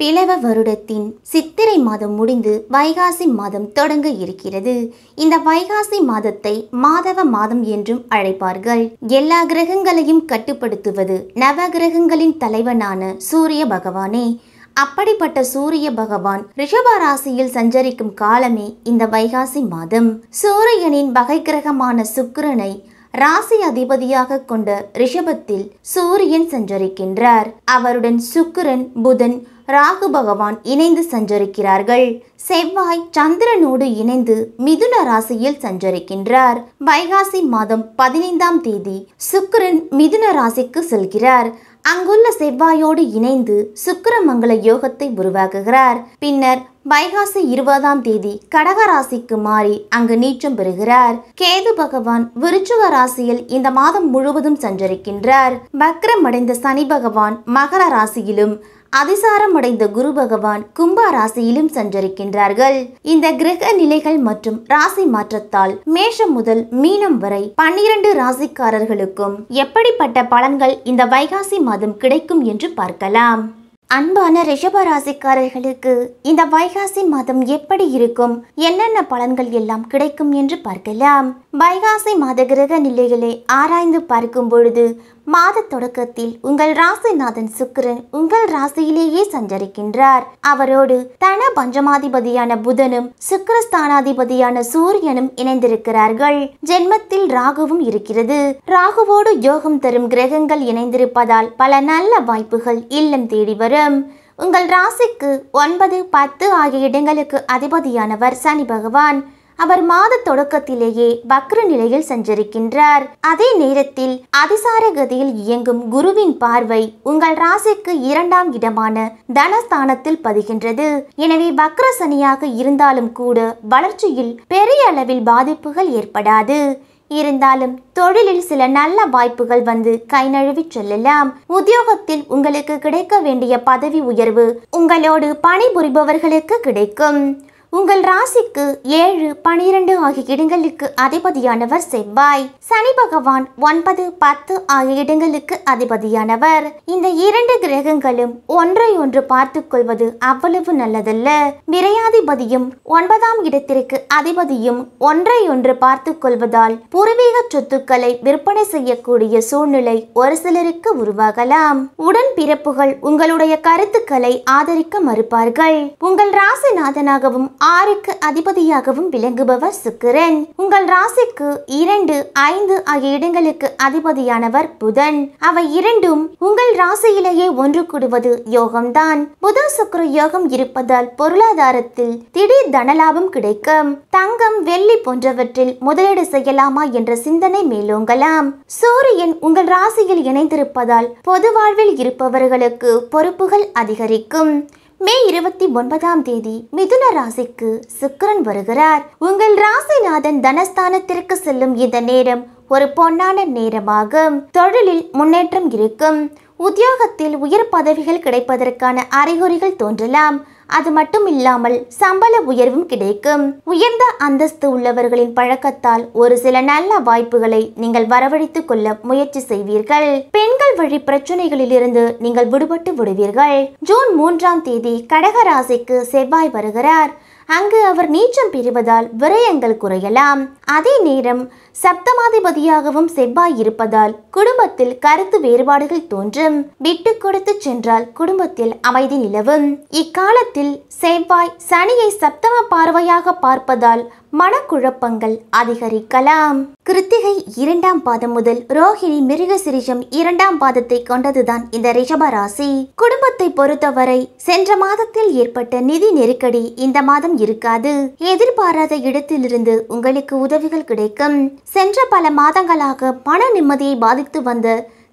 பிளவ வருடத்தின் சித்திரை மாதம் முடிந்து வைகாசி மாதம் தொடங்க இருக்கிறது இந்த வைகாசி மாதத்தை மாதவ மாதம் என்றும் அழைப்பார்கள் எல்லா கிரகங்களையும் கட்டுப்படுத்துவது நவ கிரகங்களின் தலைவனான சூரிய பகவானே அப்படிப்பட்ட சூரிய பகவான் ரிஷப ராசியில் சஞ்சரிக்கும் காலமே இந்த வைகாசி மாதம் சூரியனின் வகை கிரகமான சுக்கிரனை ராசி அதிபதியாக கொண்ட ரிஷபத்தில் சூரியன் சஞ்சரிக்கின்றார் அவருடன் சுக்கிரன் புதன் ராகு பகவான் இணைந்து சஞ்சரிக்கிறார்கள் செவ்வாய் சந்திரனோடு இணைந்து மிதுன ராசியில் சஞ்சரிக்கின்றார் வைகாசி மாதம் பதினைந்தாம் தேதி சுக்கிரன் மிதுன ராசிக்கு செல்கிறார் அங்குள்ள செவ்வாயோடு இணைந்து சுக்கரமங்கல யோகத்தை உருவாக்குகிறார் பின்னர் வைகாசி இருபதாம் தேதி கடக ராசிக்கு மாறி அங்கு நீச்சம் பெறுகிறார் கேது பகவான் விருச்சுவ ராசியில் இந்த மாதம் முழுவதும் சஞ்சரிக்கின்றார் அடைந்த சனி பகவான் மகர ராசியிலும் அடைந்த குரு பகவான் கும்பா ராசியிலும் சஞ்சரிக்கின்றார்கள் இந்த கிரக நிலைகள் மற்றும் ராசி மாற்றத்தால் மேஷம் முதல் மீனம் வரை பன்னிரண்டு ராசிக்காரர்களுக்கும் எப்படிப்பட்ட பலன்கள் இந்த வைகாசி மாதம் கிடைக்கும் என்று பார்க்கலாம் அன்பான ரிஷப ராசிக்காரர்களுக்கு இந்த வைகாசி மாதம் எப்படி இருக்கும் என்னென்ன பலன்கள் எல்லாம் கிடைக்கும் என்று பார்க்கலாம் வைகாசி மாத கிரக நிலைகளை ஆராய்ந்து பார்க்கும் பொழுது மாத தொடக்கத்தில் உங்கள் ராசிநாதன் சுக்கிரன் உங்கள் ராசியிலேயே சஞ்சரிக்கின்றார் அவரோடு தன பஞ்சமாதிபதியான புதனும் சுக்கரஸ்தானாதிபதியான சூரியனும் இணைந்திருக்கிறார்கள் ஜென்மத்தில் ராகுவும் இருக்கிறது ராகுவோடு யோகம் தரும் கிரகங்கள் இணைந்திருப்பதால் பல நல்ல வாய்ப்புகள் இல்லம் தேடி வரும் உங்கள் ராசிக்கு ஒன்பது பத்து ஆகிய இடங்களுக்கு அதிபதியானவர் சனி பகவான் அவர் மாத தொடக்கத்திலேயே வக்ர நிலையில் சஞ்சரிக்கின்றார் அதே நேரத்தில் அதிசார கதியில் இயங்கும் குருவின் பார்வை உங்கள் ராசிக்கு இரண்டாம் இடமான தனஸ்தானத்தில் பதிகின்றது எனவே வக்ர சனியாக இருந்தாலும் கூட வளர்ச்சியில் பெரிய அளவில் பாதிப்புகள் ஏற்படாது இருந்தாலும் தொழிலில் சில நல்ல வாய்ப்புகள் வந்து கை நழுவி செல்லலாம் உத்தியோகத்தில் உங்களுக்கு கிடைக்க வேண்டிய பதவி உயர்வு உங்களோடு பணிபுரிபவர்களுக்கு கிடைக்கும் உங்கள் ராசிக்கு ஏழு பனிரெண்டு ஆகிய இடங்களுக்கு அதிபதியானவர் செவ்வாய் சனி பகவான் ஒன்பது பத்து ஆகிய இடங்களுக்கு அதிபதியானவர் இந்த இரண்டு கிரகங்களும் ஒன்றை ஒன்று பார்த்துக் கொள்வது அவ்வளவு நல்லதல்ல விரையாதிபதியும் ஒன்பதாம் இடத்திற்கு அதிபதியும் ஒன்றை ஒன்று பார்த்துக் கொள்வதால் பூர்வீக சொத்துக்களை விற்பனை செய்யக்கூடிய சூழ்நிலை ஒரு சிலருக்கு உருவாகலாம் உடன் பிறப்புகள் உங்களுடைய கருத்துக்களை ஆதரிக்க மறுப்பார்கள் உங்கள் ராசிநாதனாகவும் ஆறுக்கு அதிபதியாகவும் விளங்குபவர் சுக்கிரன் உங்கள் ராசிக்கு இரண்டு ஐந்து ஆகிய இடங்களுக்கு அதிபதியானவர் புதன் அவை இரண்டும் உங்கள் ராசியிலேயே ஒன்று கூடுவது யோகம்தான் புத சுக்கர யோகம் இருப்பதால் பொருளாதாரத்தில் திடீர் தனலாபம் கிடைக்கும் தங்கம் வெள்ளி போன்றவற்றில் முதலீடு செய்யலாமா என்ற சிந்தனை மேலோங்கலாம் சூரியன் உங்கள் ராசியில் இணைந்திருப்பதால் பொது வாழ்வில் இருப்பவர்களுக்கு பொறுப்புகள் அதிகரிக்கும் மே இருபத்தி ஒன்பதாம் தேதி மிதுன ராசிக்கு சுக்கரன் வருகிறார் உங்கள் ராசிநாதன் தனஸ்தானத்திற்கு செல்லும் இந்த நேரம் ஒரு பொன்னான நேரமாகும் தொழிலில் முன்னேற்றம் இருக்கும் உத்தியோகத்தில் உயர் பதவிகள் கிடைப்பதற்கான அறிகுறிகள் தோன்றலாம் அது மட்டும் இல்லாமல் சம்பள உயர்வும் கிடைக்கும் உயர்ந்த அந்தஸ்து உள்ளவர்களின் பழக்கத்தால் ஒரு சில நல்ல வாய்ப்புகளை நீங்கள் வரவழைத்துக் கொள்ள முயற்சி செய்வீர்கள் பெண்கள் வழி பிரச்சனைகளில் இருந்து நீங்கள் விடுபட்டு விடுவீர்கள் ஜூன் மூன்றாம் தேதி கடகராசிக்கு செவ்வாய் வருகிறார் அங்கு அவர் நீச்சம் பெறுவதால் விரயங்கள் குறையலாம் அதே நேரம் சப்தமாதிபதியாகவும் செவ்வாய் இருப்பதால் குடும்பத்தில் கருத்து வேறுபாடுகள் தோன்றும் விட்டு கொடுத்து சென்றால் குடும்பத்தில் அமைதி நிலவும் இக்காலத்தில் செவ்வாய் சனியை சப்தம பார்வையாக பார்ப்பதால் மனக்குழப்பங்கள் அதிகரிக்கலாம் கிருத்திகை இரண்டாம் பாதம் முதல் ரோஹிணி சிரிஷம் இரண்டாம் பாதத்தை கொண்டதுதான் இந்த ராசி குடும்பத்தை பொறுத்தவரை சென்ற மாதத்தில் ஏற்பட்ட நிதி நெருக்கடி இந்த மாதம் இருக்காது எதிர்பாராத இடத்திலிருந்து உங்களுக்கு உதவிகள் கிடைக்கும் சென்ற பல மாதங்களாக பண நிம்மதியை பாதித்து வந்த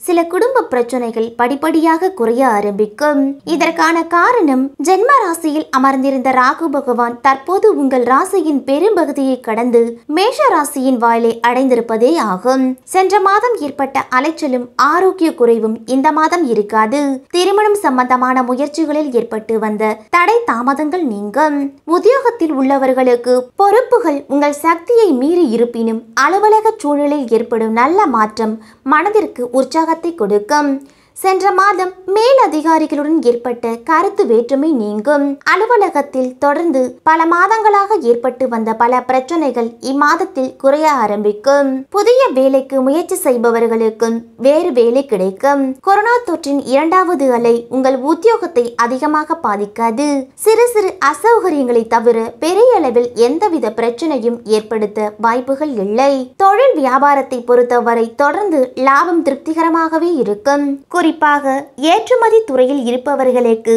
சில குடும்ப பிரச்சனைகள் படிப்படியாக குறைய ஆரம்பிக்கும் இதற்கான காரணம் ஜென்ம ராசியில் அமர்ந்திருந்த ராகு பகவான் தற்போது உங்கள் ராசியின் பெரும்பகுதியை கடந்து மேஷ ராசியின் வாயிலை அடைந்திருப்பதே ஆகும் சென்ற மாதம் ஏற்பட்ட அலைச்சலும் ஆரோக்கிய குறைவும் இந்த மாதம் இருக்காது திருமணம் சம்பந்தமான முயற்சிகளில் ஏற்பட்டு வந்த தடை தாமதங்கள் நீங்கும் உத்தியோகத்தில் உள்ளவர்களுக்கு பொறுப்புகள் உங்கள் சக்தியை மீறி இருப்பினும் அலுவலக சூழலில் ஏற்படும் நல்ல மாற்றம் மனதிற்கு உற்சாக phát tích của đứa câm சென்ற மாதம் மேல் அதிகாரிகளுடன் ஏற்பட்ட கருத்து வேற்றுமை நீங்கும் அலுவலகத்தில் தொடர்ந்து பல மாதங்களாக ஏற்பட்டு வந்த பல பிரச்சனைகள் இம்மாதத்தில் குறைய ஆரம்பிக்கும் புதிய வேலைக்கு முயற்சி செய்பவர்களுக்கும் வேறு வேலை கிடைக்கும் கொரோனா தொற்றின் இரண்டாவது அலை உங்கள் உத்தியோகத்தை அதிகமாக பாதிக்காது சிறு சிறு அசௌகரியங்களை தவிர பெரிய அளவில் எந்தவித பிரச்சனையும் ஏற்படுத்த வாய்ப்புகள் இல்லை தொழில் வியாபாரத்தை பொறுத்தவரை தொடர்ந்து லாபம் திருப்திகரமாகவே இருக்கும் குறிப்பாக ஏற்றுமதி துறையில் இருப்பவர்களுக்கு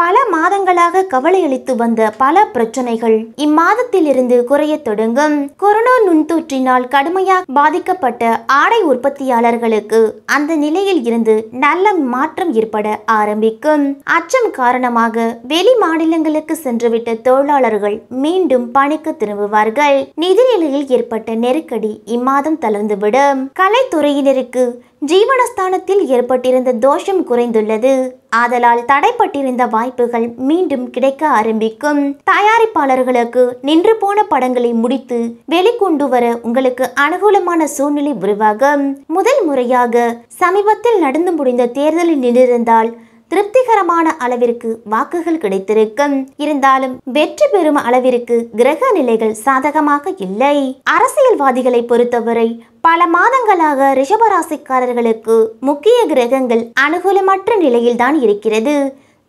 பல மாதங்களாக கவலையளித்து வந்த பல பிரச்சனைகள் இம்மாதத்திலிருந்து குறைய தொடங்கும் கொரோனா நுண்தொற்றினால் கடுமையாக பாதிக்கப்பட்ட ஆடை உற்பத்தியாளர்களுக்கு அந்த நிலையில் இருந்து நல்ல மாற்றம் ஏற்பட ஆரம்பிக்கும் அச்சம் காரணமாக வெளி மாநிலங்களுக்கு சென்றுவிட்ட தொழிலாளர்கள் மீண்டும் பணிக்கு திரும்புவார்கள் நிதிநிலையில் ஏற்பட்ட நெருக்கடி இம்மாதம் தளர்ந்துவிடும் கலைத்துறையினருக்கு ஜீவனஸ்தானத்தில் ஏற்பட்டிருந்த தோஷம் குறைந்துள்ளது ஆதலால் தடைப்பட்டிருந்த வாய்ப்புகள் மீண்டும் கிடைக்க ஆரம்பிக்கும் தயாரிப்பாளர்களுக்கு நின்று போன படங்களை முடித்து வெளிக்கொண்டு வர உங்களுக்கு அனுகூலமான சூழ்நிலை உருவாகும் முதல் முறையாக சமீபத்தில் நடந்து முடிந்த தேர்தலில் நின்றிருந்தால் திருப்திகரமான அளவிற்கு வாக்குகள் கிடைத்திருக்கும் இருந்தாலும் வெற்றி பெறும் அளவிற்கு கிரக நிலைகள் சாதகமாக இல்லை அரசியல்வாதிகளை பொறுத்தவரை பல மாதங்களாக ரிஷபராசிக்காரர்களுக்கு முக்கிய கிரகங்கள் அனுகூலமற்ற நிலையில்தான் இருக்கிறது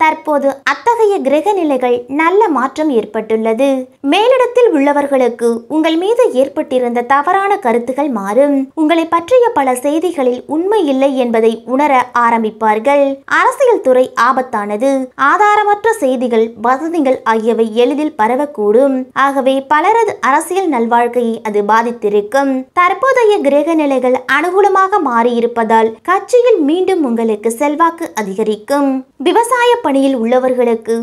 தற்போது அத்தகைய கிரக நிலைகள் நல்ல மாற்றம் ஏற்பட்டுள்ளது மேலிடத்தில் உள்ளவர்களுக்கு உங்கள் மீது ஏற்பட்டிருந்த தவறான கருத்துகள் மாறும் உங்களை பற்றிய பல செய்திகளில் உண்மை இல்லை என்பதை உணர ஆரம்பிப்பார்கள் அரசியல் துறை ஆபத்தானது ஆதாரமற்ற செய்திகள் வசதிகள் ஆகியவை எளிதில் பரவக்கூடும் ஆகவே பலரது அரசியல் நல்வாழ்க்கையை அது பாதித்திருக்கும் தற்போதைய கிரக நிலைகள் அனுகூலமாக மாறியிருப்பதால் கட்சியில் மீண்டும் உங்களுக்கு செல்வாக்கு அதிகரிக்கும் விவசாய பணியில் உள்ளவர்களுக்கு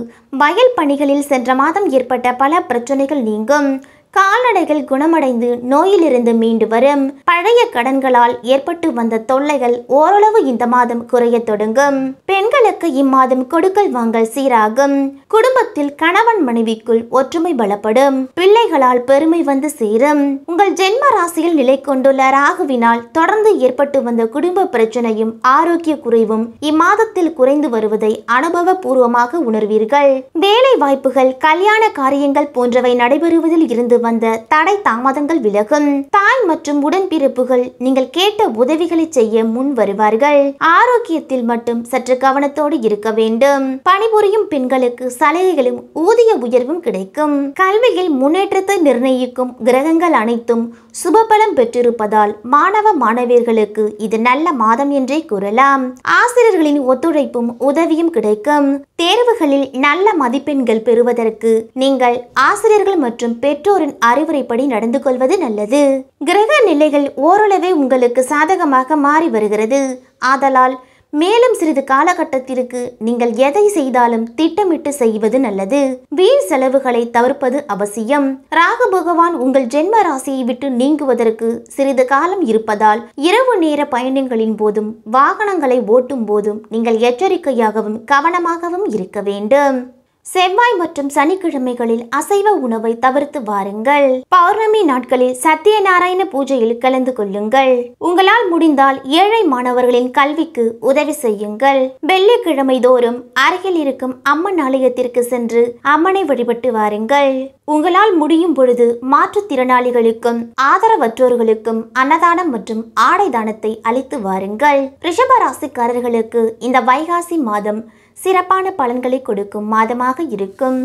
வயல் பணிகளில் சென்ற மாதம் ஏற்பட்ட பல பிரச்சனைகள் நீங்கும் கால்நடைகள் குணமடைந்து நோயிலிருந்து மீண்டு வரும் பழைய கடன்களால் ஏற்பட்டு வந்த தொல்லைகள் ஓரளவு இந்த மாதம் குறைய தொடங்கும் பெண்களுக்கு இம்மாதம் கொடுக்கல் வாங்கல் சீராகும் குடும்பத்தில் கணவன் மனைவிக்குள் ஒற்றுமை பலப்படும் பிள்ளைகளால் பெருமை வந்து சேரும் உங்கள் ஜென்ம ராசியில் நிலை கொண்டுள்ள ராகுவினால் தொடர்ந்து ஏற்பட்டு வந்த குடும்ப பிரச்சனையும் ஆரோக்கிய குறைவும் இம்மாதத்தில் குறைந்து வருவதை அனுபவபூர்வமாக உணர்வீர்கள் வேலை வாய்ப்புகள் கல்யாண காரியங்கள் போன்றவை நடைபெறுவதில் இருந்து வந்த தடை தாமதங்கள் விலகும் தாய் மற்றும் உடன்பிறப்புகள் நீங்கள் கேட்ட உதவிகளை செய்ய முன் வருவார்கள் ஆரோக்கியத்தில் மட்டும் சற்று கவனத்தோடு இருக்க வேண்டும் பணிபுரியும் பெண்களுக்கு சலுகைகளும் ஊதிய உயர்வும் கிடைக்கும் கல்வியில் முன்னேற்றத்தை நிர்ணயிக்கும் கிரகங்கள் அனைத்தும் சுபபலம் பெற்றிருப்பதால் மாணவ மாணவியர்களுக்கு இது நல்ல மாதம் என்றே கூறலாம் ஆசிரியர்களின் ஒத்துழைப்பும் உதவியும் கிடைக்கும் தேர்வுகளில் நல்ல மதிப்பெண்கள் பெறுவதற்கு நீங்கள் ஆசிரியர்கள் மற்றும் பெற்றோரின் குருவின் அறிவுரைப்படி நடந்து கொள்வது நல்லது கிரக நிலைகள் ஓரளவே உங்களுக்கு சாதகமாக மாறி வருகிறது ஆதலால் மேலும் சிறிது காலகட்டத்திற்கு நீங்கள் எதை செய்தாலும் திட்டமிட்டு செய்வது நல்லது வீண் செலவுகளை தவிர்ப்பது அவசியம் ராகு பகவான் உங்கள் ஜென்ம ராசியை விட்டு நீங்குவதற்கு சிறிது காலம் இருப்பதால் இரவு நேர பயணங்களின் போதும் வாகனங்களை ஓட்டும் போதும் நீங்கள் எச்சரிக்கையாகவும் கவனமாகவும் இருக்க வேண்டும் செவ்வாய் மற்றும் சனிக்கிழமைகளில் அசைவ உணவை தவிர்த்து வாருங்கள் பௌர்ணமி நாட்களில் சத்தியநாராயண பூஜையில் கலந்து கொள்ளுங்கள் உங்களால் முடிந்தால் ஏழை மாணவர்களின் கல்விக்கு உதவி செய்யுங்கள் வெள்ளிக்கிழமை தோறும் அருகில் இருக்கும் அம்மன் ஆலயத்திற்கு சென்று அம்மனை வழிபட்டு வாருங்கள் உங்களால் முடியும் பொழுது மாற்றுத்திறனாளிகளுக்கும் ஆதரவற்றோர்களுக்கும் அன்னதானம் மற்றும் ஆடை தானத்தை அளித்து வாருங்கள் ரிஷபராசிக்காரர்களுக்கு ராசிக்காரர்களுக்கு இந்த வைகாசி மாதம் சிறப்பான பலன்களை கொடுக்கும் மாதமாக இருக்கும்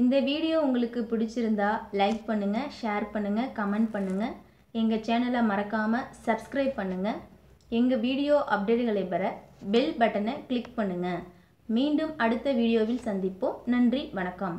இந்த வீடியோ உங்களுக்கு பிடிச்சிருந்தா லைக் பண்ணுங்கள் ஷேர் பண்ணுங்கள் கமெண்ட் பண்ணுங்கள் எங்கள் சேனலை மறக்காமல் சப்ஸ்கிரைப் பண்ணுங்கள் எங்கள் வீடியோ அப்டேட்டுகளை பெற பெல் பட்டனை கிளிக் பண்ணுங்கள் மீண்டும் அடுத்த வீடியோவில் சந்திப்போம் நன்றி வணக்கம்